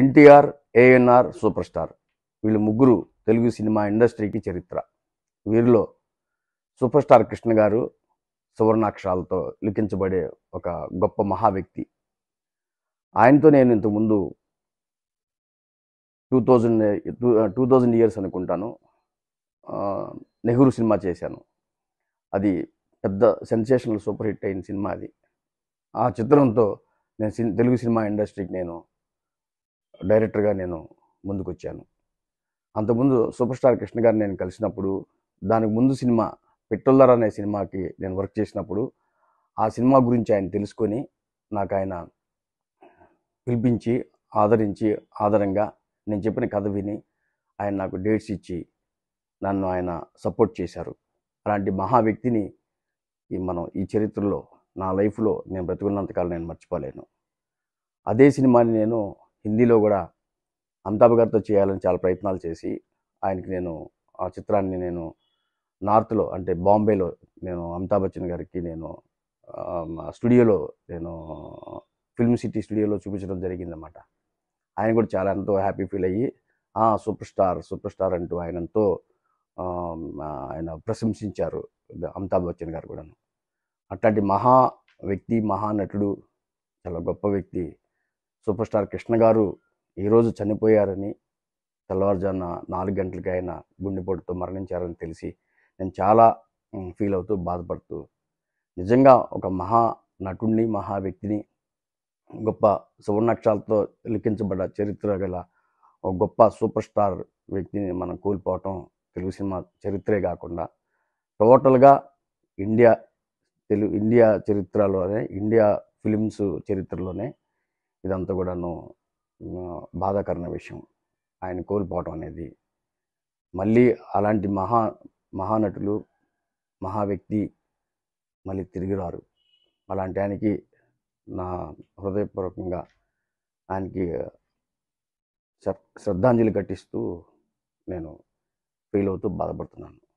NTR ANR super star వీళ్ళు ముగ్గురు Telugu cinema ఇండస్ట్రీకి చరిత్ర వీరిలో సూపర్ స్టార్ కృష్ణ గారు సువర్ణాక్షరాలతో లిఖించబడే ఒక గొప్ప మహా వ్యక్తి ఆయనతో నేను ఇంతకుముందు two thousand two two thousand years అనుకుంటాను నెహ్రూ సినిమా చేశాను అది పెద్ద సెన్సేషనల్ సూపర్ హిట్ అయిన సినిమా అది ఆ చిత్రంతో నేను తెలుగు సినిమా ఇండస్ట్రీకి నేను డైరెక్టర్గా నేను ముందుకొచ్చాను అంతకుముందు సూపర్ స్టార్ కృష్ణ గారిని నేను కలిసినప్పుడు దానికి ముందు సినిమా పెట్టుల్లర్ అనే సినిమాకి నేను వర్క్ చేసినప్పుడు ఆ సినిమా గురించి ఆయన తెలుసుకొని నాకు ఆయన పిలిపించి ఆదరించి ఆదరంగా నేను చెప్పిన కథ విని ఆయన నాకు డేట్స్ ఇచ్చి నన్ను ఆయన సపోర్ట్ చేశారు అలాంటి మహా వ్యక్తిని మనం ఈ చరిత్రలో నా లైఫ్లో నేను బ్రతుకున్నంతకాలం నేను మర్చిపోలేను అదే సినిమాని నేను హిందీలో కూడా అమితాబ్ గారితో చేయాలని చాలా ప్రయత్నాలు చేసి ఆయనకి నేను ఆ చిత్రాన్ని నేను నార్త్లో అంటే బాంబేలో నేను అమితాబ్ బచ్చన్ గారికి నేను స్టూడియోలో నేను ఫిల్మ్ సిటీ స్టూడియోలో చూపించడం జరిగిందన్నమాట ఆయన కూడా చాలా ఎంతో హ్యాపీ ఫీల్ అయ్యి సూపర్ స్టార్ సూపర్ స్టార్ అంటూ ఆయన ఎంతో ఆయన ప్రశంసించారు అమితాబ్ బచ్చన్ గారు కూడాను అట్లాంటి మహా వ్యక్తి మహానటుడు చాలా గొప్ప వ్యక్తి సూపర్ స్టార్ కృష్ణ గారు ఈరోజు చనిపోయారని తెల్లవారుజామున నాలుగు గంటలకి ఆయన గుండెపోటుతో మరణించారని తెలిసి నేను చాలా ఫీల్ అవుతూ బాధపడుతూ నిజంగా ఒక మహా నటుడిని మహా వ్యక్తిని గొప్ప సువర్ణాక్షరాలతో లిఖించబడ్డ చరిత్ర గల ఒక గొప్ప సూపర్ స్టార్ వ్యక్తిని మనం కోల్పోవటం తెలుగు సినిమా చరిత్రే కాకుండా టోటల్గా ఇండియా తెలుగు ఇండియా చరిత్రలోనే ఇండియా ఫిలిమ్స్ చరిత్రలోనే ఇదంతా కూడాను బాధాకరణ విషయం ఆయన కోల్పోవటం అనేది మళ్ళీ అలాంటి మహా మహానటులు మహా వ్యక్తి మళ్ళీ తిరిగి రారు అలాంటి ఆయనకి నా హృదయపూర్వకంగా ఆయనకి శ్రద్ధాంజలి ఘటిస్తూ నేను ఫీల్ అవుతూ బాధపడుతున్నాను